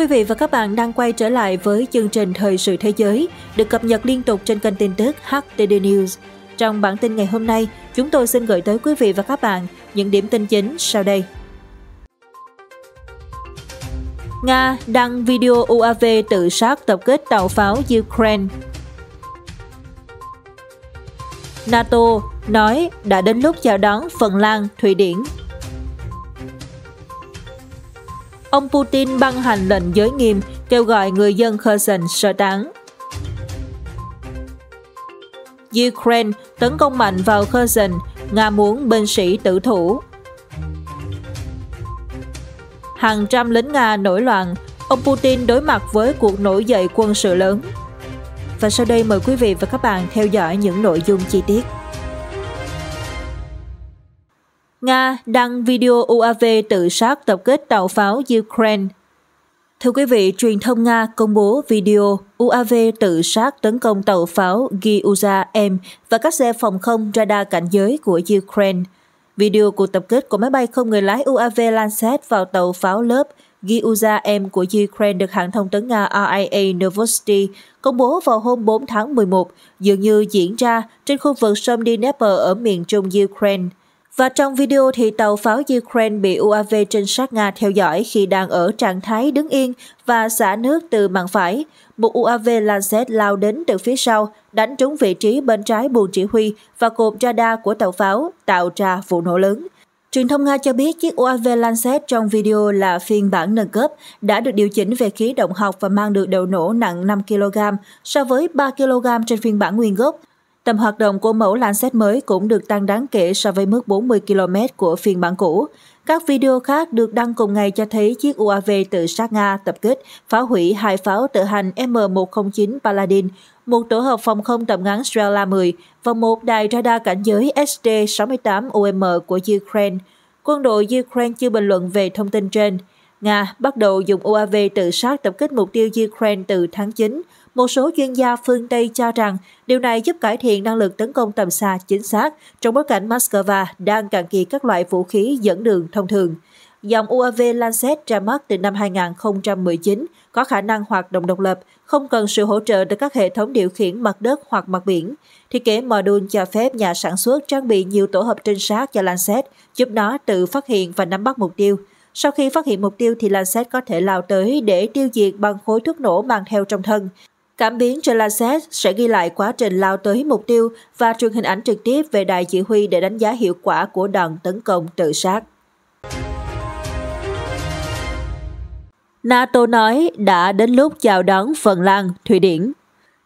Quý vị và các bạn đang quay trở lại với chương trình Thời sự thế giới được cập nhật liên tục trên kênh tin tức HTD News. Trong bản tin ngày hôm nay, chúng tôi xin gửi tới quý vị và các bạn những điểm tin chính sau đây. Nga đăng video UAV tự sát tập kết tàu pháo Ukraine. NATO nói đã đến lúc chào đón Phần Lan, Thụy Điển ông Putin ban hành lệnh giới nghiêm kêu gọi người dân Kherson sơ tán. Ukraine tấn công mạnh vào Kherson, Nga muốn binh sĩ tử thủ. Hàng trăm lính Nga nổi loạn, ông Putin đối mặt với cuộc nổi dậy quân sự lớn. Và sau đây mời quý vị và các bạn theo dõi những nội dung chi tiết. Nga đăng video UAV tự sát tập kết tàu pháo Ukraine. Thưa quý vị, truyền thông Nga công bố video UAV tự sát tấn công tàu pháo Gyuza-M và các xe phòng không radar cảnh giới của Ukraine. Video cuộc tập kết của máy bay không người lái UAV Lancet vào tàu pháo lớp Gyuza-M của Ukraine được hãng thông tấn Nga RIA Novosti công bố vào hôm 4 tháng 11, dường như diễn ra trên khu vực sông Dnieper ở miền trung Ukraine. Và trong video thì tàu pháo Ukraine bị UAV trên sát Nga theo dõi khi đang ở trạng thái đứng yên và xả nước từ màn phải. Một UAV Lancet lao đến từ phía sau, đánh trúng vị trí bên trái buồng chỉ huy và cột radar của tàu pháo, tạo ra vụ nổ lớn. Truyền thông Nga cho biết chiếc UAV Lancet trong video là phiên bản nâng cấp, đã được điều chỉnh về khí động học và mang được đầu nổ nặng 5 kg so với 3 kg trên phiên bản nguyên gốc. Tầm hoạt động của mẫu Lancet mới cũng được tăng đáng kể so với mức 40 km của phiên bản cũ. Các video khác được đăng cùng ngày cho thấy chiếc UAV tự sát Nga tập kích, phá hủy hai pháo tự hành M109 Paladin, một tổ hợp phòng không tầm ngắn Strela-10 và một đài radar cảnh giới SD-68 UM của Ukraine. Quân đội Ukraine chưa bình luận về thông tin trên. Nga bắt đầu dùng UAV tự sát tập kích mục tiêu Ukraine từ tháng 9. Một số chuyên gia phương Tây cho rằng điều này giúp cải thiện năng lực tấn công tầm xa chính xác trong bối cảnh Moscow đang cạn kiệt các loại vũ khí dẫn đường thông thường. Dòng UAV Lancet ra mắt từ năm 2019 có khả năng hoạt động độc lập, không cần sự hỗ trợ từ các hệ thống điều khiển mặt đất hoặc mặt biển. Thiết kế module cho phép nhà sản xuất trang bị nhiều tổ hợp trinh sát cho Lancet, giúp nó tự phát hiện và nắm bắt mục tiêu. Sau khi phát hiện mục tiêu thì Lancet có thể lao tới để tiêu diệt bằng khối thuốc nổ mang theo trong thân. Cảm biến trên Lancet sẽ ghi lại quá trình lao tới mục tiêu và truyền hình ảnh trực tiếp về đài chỉ huy để đánh giá hiệu quả của đòn tấn công tự sát. NATO nói đã đến lúc chào đón Phần Lan, Thụy Điển.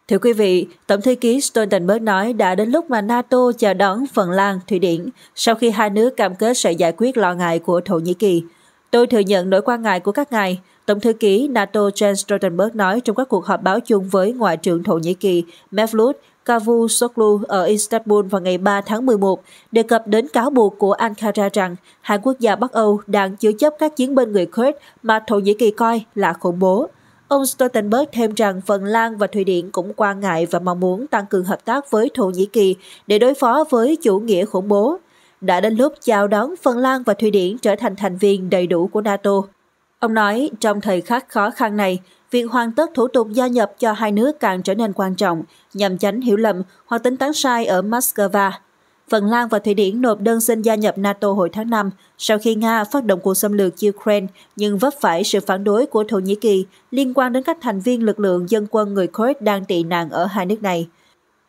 Thưa quý vị, Tổng thư ký Stoltenberg nói đã đến lúc mà NATO chào đón Phần Lan, Thụy Điển sau khi hai nước cam kết sẽ giải quyết lo ngại của Thổ Nhĩ Kỳ. Tôi thừa nhận nỗi quan ngại của các ngài, Tổng thư ký NATO Jens Stoltenberg nói trong các cuộc họp báo chung với Ngoại trưởng Thổ Nhĩ Kỳ Mevlut Cavusoglu ở Istanbul vào ngày 3 tháng 11 đề cập đến cáo buộc của Ankara rằng hai quốc gia Bắc Âu đang chứa chấp các chiến binh người Kurd mà Thổ Nhĩ Kỳ coi là khủng bố. Ông Stoltenberg thêm rằng Phần Lan và Thụy Điển cũng quan ngại và mong muốn tăng cường hợp tác với Thổ Nhĩ Kỳ để đối phó với chủ nghĩa khủng bố đã đến lúc chào đón Phần Lan và Thụy Điển trở thành thành viên đầy đủ của NATO. Ông nói, trong thời khắc khó khăn này, việc hoàn tất thủ tục gia nhập cho hai nước càng trở nên quan trọng, nhằm tránh hiểu lầm hoặc tính toán sai ở Moscow. Phần Lan và Thụy Điển nộp đơn xin gia nhập NATO hồi tháng 5 sau khi Nga phát động cuộc xâm lược Ukraine nhưng vấp phải sự phản đối của Thổ Nhĩ Kỳ liên quan đến các thành viên lực lượng dân quân người Kurd đang tị nạn ở hai nước này.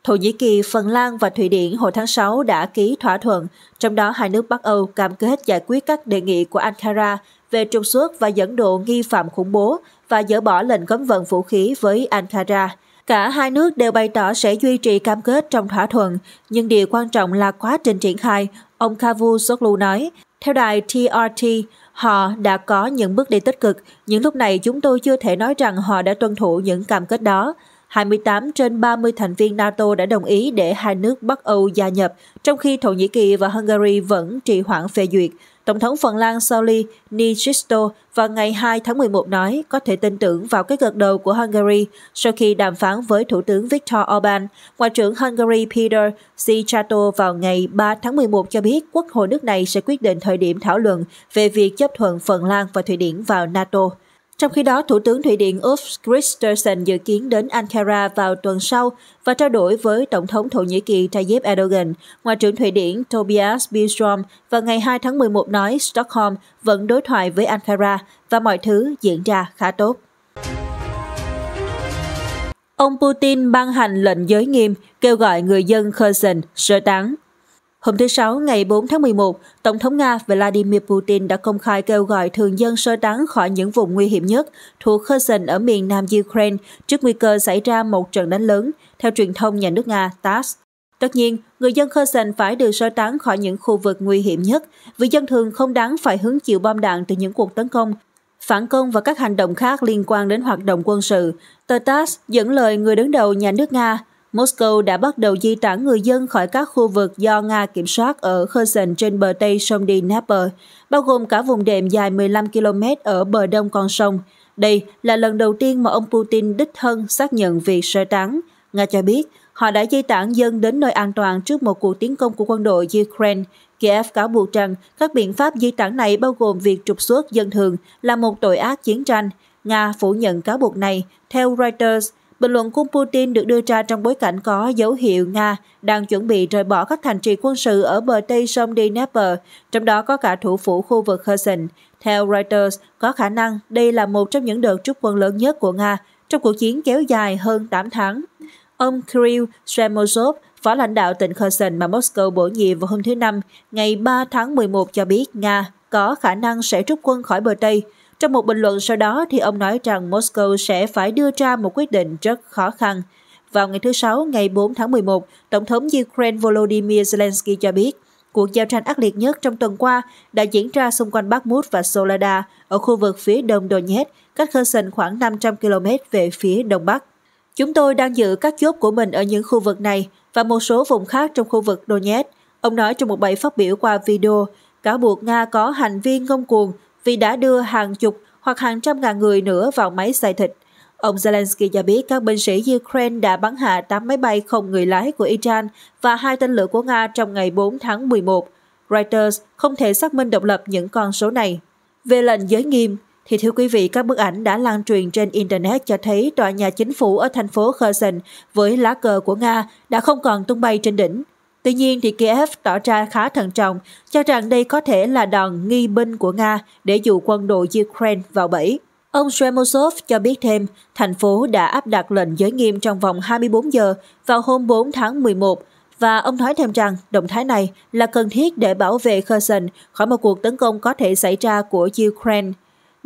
Thổ Nhĩ Kỳ, Phần Lan và Thụy Điển hồi tháng 6 đã ký thỏa thuận, trong đó hai nước Bắc Âu cam kết giải quyết các đề nghị của Ankara về trục xuất và dẫn độ nghi phạm khủng bố và dỡ bỏ lệnh cấm vận vũ khí với Ankara. Cả hai nước đều bày tỏ sẽ duy trì cam kết trong thỏa thuận, nhưng điều quan trọng là quá trình triển khai, ông Cavusoglu nói. Theo đài TRT, họ đã có những bước đi tích cực, nhưng lúc này chúng tôi chưa thể nói rằng họ đã tuân thủ những cam kết đó. 28 trên 30 thành viên NATO đã đồng ý để hai nước Bắc Âu gia nhập, trong khi Thổ Nhĩ Kỳ và Hungary vẫn trì hoãn phê duyệt. Tổng thống Phần Lan Sauli Niinisto vào ngày 2 tháng 11 nói có thể tin tưởng vào cái gật đầu của Hungary sau khi đàm phán với Thủ tướng Viktor Orbán. Ngoại trưởng Hungary Peter Sichato vào ngày 3 tháng 11 cho biết quốc hội nước này sẽ quyết định thời điểm thảo luận về việc chấp thuận Phần Lan và Thụy Điển vào NATO. Trong khi đó, Thủ tướng Thụy Điển Ulf Christensen dự kiến đến Ankara vào tuần sau và trao đổi với Tổng thống Thổ Nhĩ Kỳ Tayyip Erdogan. Ngoại trưởng Thụy Điển Tobias Billström vào ngày 2 tháng 11 nói Stockholm vẫn đối thoại với Ankara và mọi thứ diễn ra khá tốt. Ông Putin ban hành lệnh giới nghiêm, kêu gọi người dân Kherson sơ tán. Hôm thứ Sáu, ngày 4 tháng 11, Tổng thống Nga Vladimir Putin đã công khai kêu gọi thường dân sơ tán khỏi những vùng nguy hiểm nhất thuộc Kherson ở miền nam Ukraine trước nguy cơ xảy ra một trận đánh lớn, theo truyền thông nhà nước Nga TASS. Tất nhiên, người dân Kherson phải được sơ tán khỏi những khu vực nguy hiểm nhất, vì dân thường không đáng phải hứng chịu bom đạn từ những cuộc tấn công, phản công và các hành động khác liên quan đến hoạt động quân sự. Tờ TASS dẫn lời người đứng đầu nhà nước Nga Moscow đã bắt đầu di tản người dân khỏi các khu vực do Nga kiểm soát ở Kherson trên bờ Tây sông Dnieper, bao gồm cả vùng đệm dài 15 km ở bờ đông con sông. Đây là lần đầu tiên mà ông Putin đích thân xác nhận việc sơ tán. Nga cho biết họ đã di tản dân đến nơi an toàn trước một cuộc tiến công của quân đội Ukraine. Kiev cáo buộc rằng các biện pháp di tản này bao gồm việc trục xuất dân thường là một tội ác chiến tranh. Nga phủ nhận cáo buộc này. Theo Reuters, Bình luận của Putin được đưa ra trong bối cảnh có dấu hiệu Nga đang chuẩn bị rời bỏ các thành trì quân sự ở bờ Tây sông Dnieper, trong đó có cả thủ phủ khu vực Kherson. Theo Reuters, có khả năng đây là một trong những đợt rút quân lớn nhất của Nga trong cuộc chiến kéo dài hơn 8 tháng. Ông Kirill Shemozov, phó lãnh đạo tỉnh Kherson mà Moscow bổ nhiệm vào hôm thứ Năm, ngày 3 tháng 11 cho biết Nga có khả năng sẽ rút quân khỏi bờ Tây. Trong một bình luận sau đó thì ông nói rằng Moscow sẽ phải đưa ra một quyết định rất khó khăn. Vào ngày thứ Sáu, ngày 4 tháng 11, Tổng thống Ukraine Volodymyr Zelensky cho biết, cuộc giao tranh ác liệt nhất trong tuần qua đã diễn ra xung quanh Bakhmut và Solada ở khu vực phía đông Donetsk, cách Kherson khoảng 500 km về phía đông bắc. Chúng tôi đang giữ các chốt của mình ở những khu vực này và một số vùng khác trong khu vực Donetsk. Ông nói trong một bài phát biểu qua video, cáo buộc Nga có hành vi ngông cuồng vì đã đưa hàng chục hoặc hàng trăm ngàn người nữa vào máy xay thịt. Ông Zelensky cho biết các binh sĩ Ukraine đã bắn hạ 8 máy bay không người lái của Iran và hai tên lửa của Nga trong ngày 4 tháng 11. Reuters không thể xác minh độc lập những con số này. Về lệnh giới nghiêm, thì thưa quý vị, các bức ảnh đã lan truyền trên Internet cho thấy tòa nhà chính phủ ở thành phố Kherson với lá cờ của Nga đã không còn tung bay trên đỉnh. Tuy nhiên, thì Kiev tỏ ra khá thận trọng, cho rằng đây có thể là đòn nghi binh của Nga để dụ quân đội Ukraine vào bẫy. Ông Sremosov cho biết thêm, thành phố đã áp đặt lệnh giới nghiêm trong vòng 24 giờ vào hôm 4 tháng 11, và ông nói thêm rằng động thái này là cần thiết để bảo vệ Kherson khỏi một cuộc tấn công có thể xảy ra của Ukraine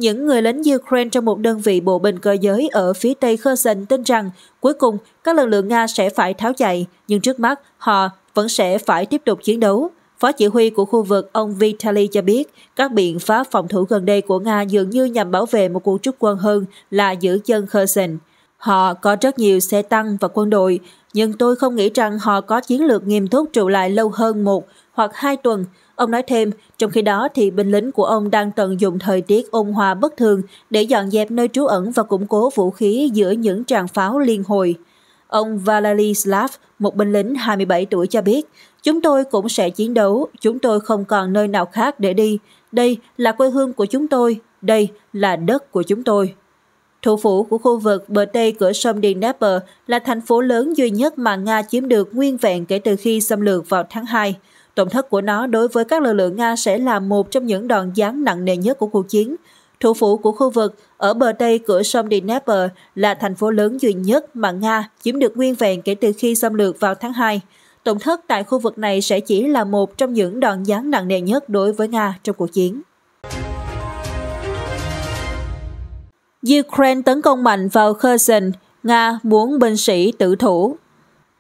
những người lính Ukraine trong một đơn vị bộ binh cơ giới ở phía tây Kherson tin rằng cuối cùng các lực lượng Nga sẽ phải tháo chạy, nhưng trước mắt họ vẫn sẽ phải tiếp tục chiến đấu. Phó chỉ huy của khu vực ông Vitaly cho biết các biện pháp phòng thủ gần đây của Nga dường như nhằm bảo vệ một cuộc rút quân hơn là giữ chân Kherson. Họ có rất nhiều xe tăng và quân đội, nhưng tôi không nghĩ rằng họ có chiến lược nghiêm túc trụ lại lâu hơn một hoặc hai tuần Ông nói thêm, trong khi đó thì binh lính của ông đang tận dụng thời tiết ôn hòa bất thường để dọn dẹp nơi trú ẩn và củng cố vũ khí giữa những tràng pháo liên hồi. Ông Valery Slav, một binh lính 27 tuổi cho biết, chúng tôi cũng sẽ chiến đấu, chúng tôi không còn nơi nào khác để đi. Đây là quê hương của chúng tôi, đây là đất của chúng tôi. Thủ phủ của khu vực bờ Tây cửa sông Dnieper là thành phố lớn duy nhất mà Nga chiếm được nguyên vẹn kể từ khi xâm lược vào tháng 2. Tổn thất của nó đối với các lực lượng Nga sẽ là một trong những đòn giáng nặng nề nhất của cuộc chiến. Thủ phủ của khu vực ở bờ tây cửa sông Dnieper là thành phố lớn duy nhất mà Nga chiếm được nguyên vẹn kể từ khi xâm lược vào tháng 2. Tổn thất tại khu vực này sẽ chỉ là một trong những đòn giáng nặng nề nhất đối với Nga trong cuộc chiến. Ukraine tấn công mạnh vào Kherson, Nga muốn binh sĩ tự thủ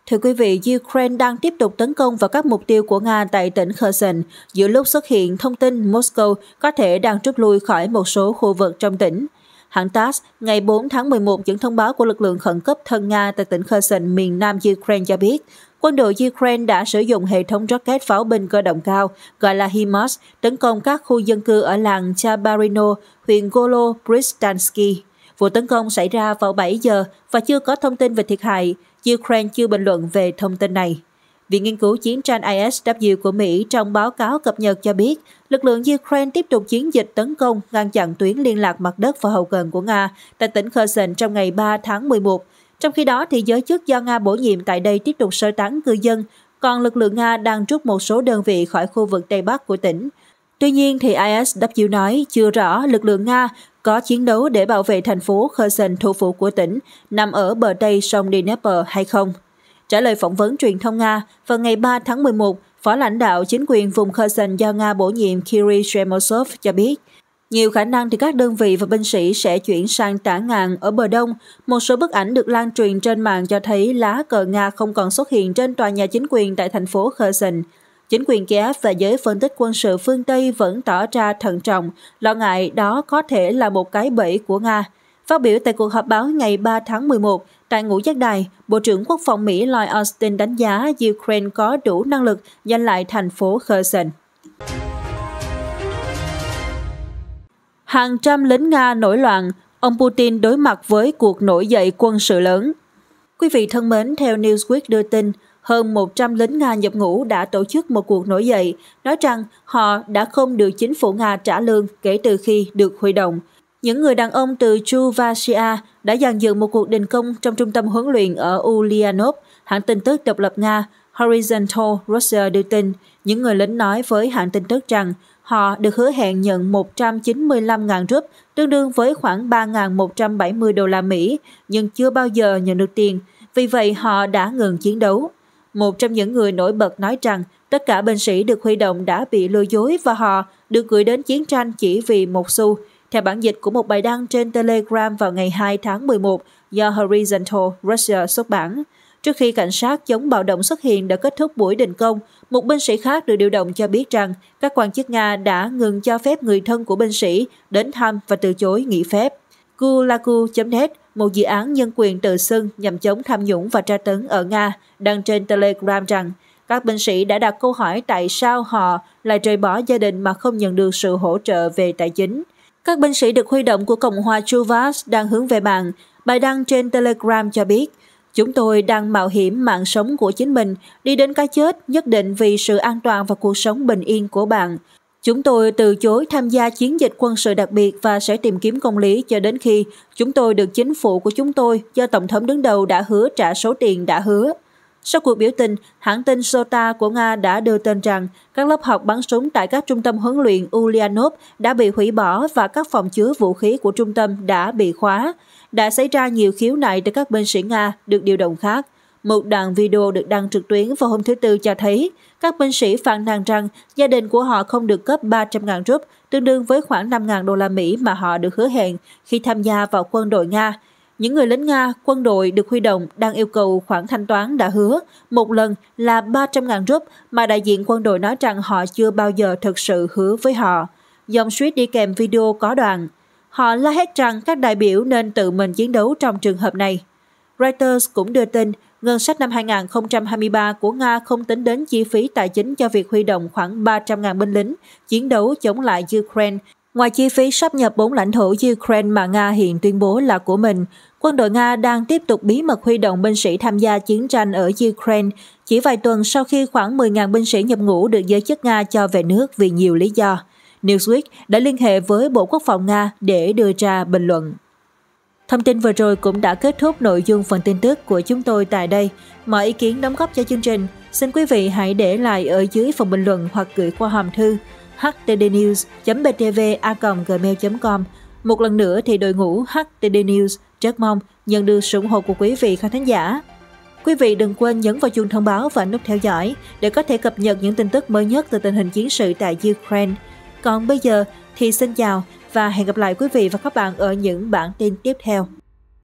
Thưa quý vị, Ukraine đang tiếp tục tấn công vào các mục tiêu của Nga tại tỉnh Kherson, giữa lúc xuất hiện thông tin Moscow có thể đang rút lui khỏi một số khu vực trong tỉnh. Hãng TASS ngày 4 tháng 11 dẫn thông báo của lực lượng khẩn cấp thân Nga tại tỉnh Kherson, miền nam Ukraine cho biết, quân đội Ukraine đã sử dụng hệ thống rocket pháo binh cơ động cao, gọi là HIMARS, tấn công các khu dân cư ở làng Chabarino, huyện Golo Bristansky. Vụ tấn công xảy ra vào 7 giờ và chưa có thông tin về thiệt hại, Ukraine chưa bình luận về thông tin này. Viện Nghiên cứu Chiến tranh ISW của Mỹ trong báo cáo cập nhật cho biết, lực lượng Ukraine tiếp tục chiến dịch tấn công ngăn chặn tuyến liên lạc mặt đất và hậu cần của Nga tại tỉnh Kherson trong ngày 3 tháng 11. Trong khi đó, thì giới chức do Nga bổ nhiệm tại đây tiếp tục sơ tán cư dân, còn lực lượng Nga đang rút một số đơn vị khỏi khu vực Tây Bắc của tỉnh. Tuy nhiên, thì ISW nói chưa rõ lực lượng Nga có chiến đấu để bảo vệ thành phố Kherson thủ phủ của tỉnh, nằm ở bờ Tây sông Dnieper hay không? Trả lời phỏng vấn truyền thông Nga, vào ngày 3 tháng 11, Phó lãnh đạo chính quyền vùng Kherson do Nga bổ nhiệm Kirill Shemosov cho biết, nhiều khả năng thì các đơn vị và binh sĩ sẽ chuyển sang tả ngàn ở bờ đông. Một số bức ảnh được lan truyền trên mạng cho thấy lá cờ Nga không còn xuất hiện trên tòa nhà chính quyền tại thành phố Kherson. Chính quyền Kiev và giới phân tích quân sự phương Tây vẫn tỏ ra thận trọng, lo ngại đó có thể là một cái bẫy của Nga. Phát biểu tại cuộc họp báo ngày 3 tháng 11 tại Ngũ Giác Đài, Bộ trưởng Quốc phòng Mỹ Lloyd Austin đánh giá Ukraine có đủ năng lực giành lại thành phố Kherson. Hàng trăm lính Nga nổi loạn, ông Putin đối mặt với cuộc nổi dậy quân sự lớn. Quý vị thân mến, theo Newsweek đưa tin, hơn 100 lính Nga nhập ngũ đã tổ chức một cuộc nổi dậy, nói rằng họ đã không được chính phủ Nga trả lương kể từ khi được huy động. Những người đàn ông từ Chuvashia đã dàn dựng một cuộc đình công trong trung tâm huấn luyện ở Ulyanov, hãng tin tức độc lập Nga Horizontal Russia đưa tin. Những người lính nói với hãng tin tức rằng họ được hứa hẹn nhận 195.000 rúp, tương đương với khoảng 3.170 đô la Mỹ, nhưng chưa bao giờ nhận được tiền. Vì vậy, họ đã ngừng chiến đấu. Một trong những người nổi bật nói rằng tất cả binh sĩ được huy động đã bị lừa dối và họ được gửi đến chiến tranh chỉ vì một xu. Theo bản dịch của một bài đăng trên Telegram vào ngày 2 tháng 11 do Horizontal Russia xuất bản, trước khi cảnh sát chống bạo động xuất hiện đã kết thúc buổi đình công, một binh sĩ khác được điều động cho biết rằng các quan chức Nga đã ngừng cho phép người thân của binh sĩ đến thăm và từ chối nghỉ phép. Gulagu.net, một dự án nhân quyền tự xưng nhằm chống tham nhũng và tra tấn ở Nga, đăng trên Telegram rằng các binh sĩ đã đặt câu hỏi tại sao họ lại rời bỏ gia đình mà không nhận được sự hỗ trợ về tài chính. Các binh sĩ được huy động của Cộng hòa Chuvas đang hướng về bạn. Bài đăng trên Telegram cho biết, Chúng tôi đang mạo hiểm mạng sống của chính mình, đi đến cái chết nhất định vì sự an toàn và cuộc sống bình yên của bạn. Chúng tôi từ chối tham gia chiến dịch quân sự đặc biệt và sẽ tìm kiếm công lý cho đến khi chúng tôi được chính phủ của chúng tôi do Tổng thống đứng đầu đã hứa trả số tiền đã hứa. Sau cuộc biểu tình, hãng tin Sota của Nga đã đưa tin rằng các lớp học bắn súng tại các trung tâm huấn luyện Ulyanov đã bị hủy bỏ và các phòng chứa vũ khí của trung tâm đã bị khóa. Đã xảy ra nhiều khiếu nại từ các binh sĩ Nga được điều động khác. Một đoạn video được đăng trực tuyến vào hôm thứ Tư cho thấy các binh sĩ phàn nàn rằng gia đình của họ không được cấp 300.000 rúp, tương đương với khoảng 5.000 đô la Mỹ mà họ được hứa hẹn khi tham gia vào quân đội Nga. Những người lính Nga, quân đội được huy động đang yêu cầu khoản thanh toán đã hứa một lần là 300.000 rúp mà đại diện quân đội nói rằng họ chưa bao giờ thực sự hứa với họ. Dòng suýt đi kèm video có đoạn. Họ la hét rằng các đại biểu nên tự mình chiến đấu trong trường hợp này. Reuters cũng đưa tin ngân sách năm 2023 của Nga không tính đến chi phí tài chính cho việc huy động khoảng 300.000 binh lính chiến đấu chống lại Ukraine. Ngoài chi phí sắp nhập bốn lãnh thổ Ukraine mà Nga hiện tuyên bố là của mình, quân đội Nga đang tiếp tục bí mật huy động binh sĩ tham gia chiến tranh ở Ukraine chỉ vài tuần sau khi khoảng 10.000 binh sĩ nhập ngũ được giới chức Nga cho về nước vì nhiều lý do. Newsweek đã liên hệ với Bộ Quốc phòng Nga để đưa ra bình luận. Thông tin vừa rồi cũng đã kết thúc nội dung phần tin tức của chúng tôi tại đây. Mọi ý kiến đóng góp cho chương trình, xin quý vị hãy để lại ở dưới phần bình luận hoặc gửi qua hòm thư htdnews.btva.gmail.com Một lần nữa thì đội ngũ HTD News rất mong nhận được sự ủng hộ của quý vị khán thính giả. Quý vị đừng quên nhấn vào chuông thông báo và nút theo dõi để có thể cập nhật những tin tức mới nhất từ tình hình chiến sự tại Ukraine. Còn bây giờ thì xin chào và hẹn gặp lại quý vị và các bạn ở những bản tin tiếp theo.